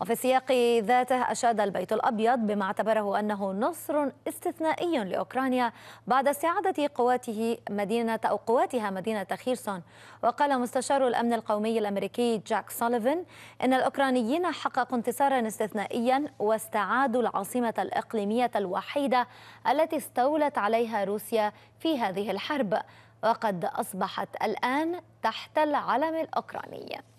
وفي السياق ذاته أشاد البيت الأبيض بما اعتبره أنه نصر استثنائي لأوكرانيا بعد استعادة قواته مدينة أو قواتها مدينة خيرسون وقال مستشار الأمن القومي الأمريكي جاك سوليفن إن الأوكرانيين حققوا انتصارا استثنائيا واستعادوا العاصمة الإقليمية الوحيدة التي استولت عليها روسيا في هذه الحرب وقد أصبحت الآن تحت العلم الأوكراني